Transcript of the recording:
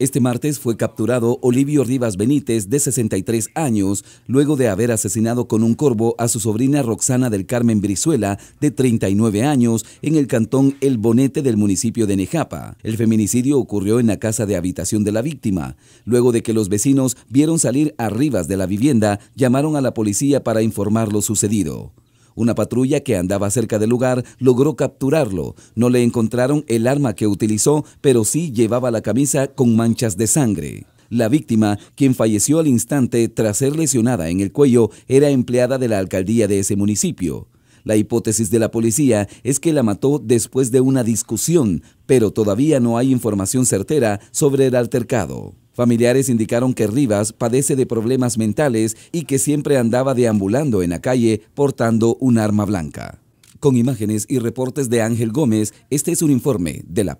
Este martes fue capturado Olivio Rivas Benítez, de 63 años, luego de haber asesinado con un corvo a su sobrina Roxana del Carmen Brizuela, de 39 años, en el cantón El Bonete del municipio de Nejapa. El feminicidio ocurrió en la casa de habitación de la víctima. Luego de que los vecinos vieron salir a Rivas de la vivienda, llamaron a la policía para informar lo sucedido. Una patrulla que andaba cerca del lugar logró capturarlo. No le encontraron el arma que utilizó, pero sí llevaba la camisa con manchas de sangre. La víctima, quien falleció al instante tras ser lesionada en el cuello, era empleada de la alcaldía de ese municipio. La hipótesis de la policía es que la mató después de una discusión, pero todavía no hay información certera sobre el altercado. Familiares indicaron que Rivas padece de problemas mentales y que siempre andaba deambulando en la calle portando un arma blanca. Con imágenes y reportes de Ángel Gómez, este es un informe de la